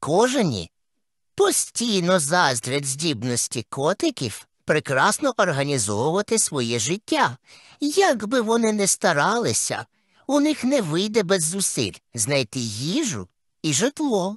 кожені постійно заздрять здібності котиків прекрасно організовувати своє життя. Як би вони не старалися, у них не вийде без зусиль знайти їжу і житло.